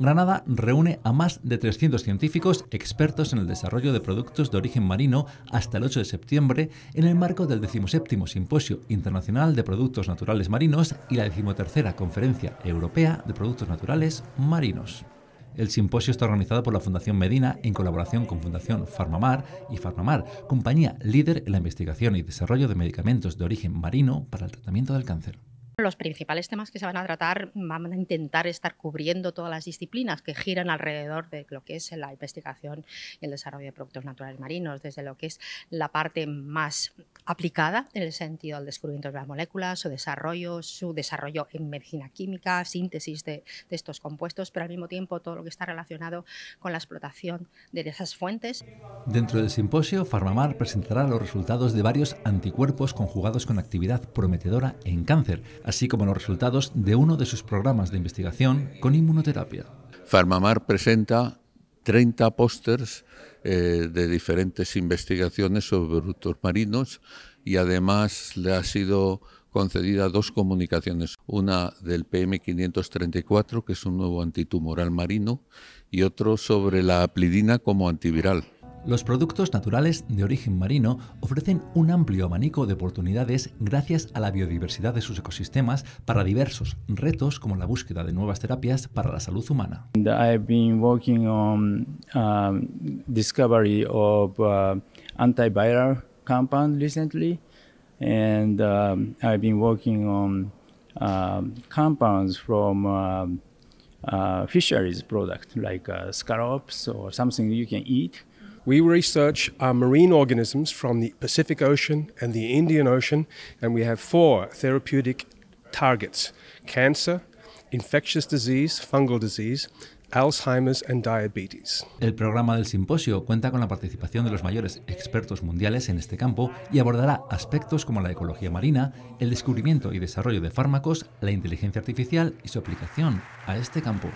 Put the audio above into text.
Granada reúne a más de 300 científicos expertos en el desarrollo de productos de origen marino hasta el 8 de septiembre en el marco del 17 Simposio Internacional de Productos Naturales Marinos y la 13 Conferencia Europea de Productos Naturales Marinos. El simposio está organizado por la Fundación Medina en colaboración con Fundación Farmamar y Farmamar, compañía líder en la investigación y desarrollo de medicamentos de origen marino para el tratamiento del cáncer. Los principales temas que se van a tratar van a intentar estar cubriendo todas las disciplinas que giran alrededor de lo que es la investigación y el desarrollo de productos naturales marinos, desde lo que es la parte más aplicada en el sentido del descubrimiento de las moléculas, su desarrollo, su desarrollo en medicina química, síntesis de, estos compuestos, pero al mismo tiempo todo lo que está relacionado con la explotación de esas fuentes. Dentro del simposio, Farmamar presentará los resultados de varios anticuerpos conjugados con actividad prometedora en cáncer, así como los resultados de uno de sus programas de investigación con inmunoterapia. Farmamar presenta 30 pósters eh, de diferentes investigaciones sobre brutos marinos y además le ha sido concedida dos comunicaciones, una del PM534, que es un nuevo antitumoral marino, y otro sobre la aplidina como antiviral. Los productos naturales de origen marino ofrecen un amplio abanico de oportunidades gracias a la biodiversidad de sus ecosistemas para diversos retos como la búsqueda de nuevas terapias para la salud humana. I've been working on um, discovery of uh, antiviral compound recently, and um, I've been working on uh, compounds from um, uh, fisheries product like uh, scallops or something you can eat. We research uh, marine organisms from the Pacific Ocean and the Indian Ocean, and we have four therapeutic targets cancer, infectious disease, fungal disease, Alzheimer's and diabetes. El programa del simposio cuenta con la participación de los mayores expertos mundiales en este campo y abordará aspectos como la ecología marina, el descubrimiento y desarrollo de fármacos, la inteligencia artificial y su aplicación a este campo.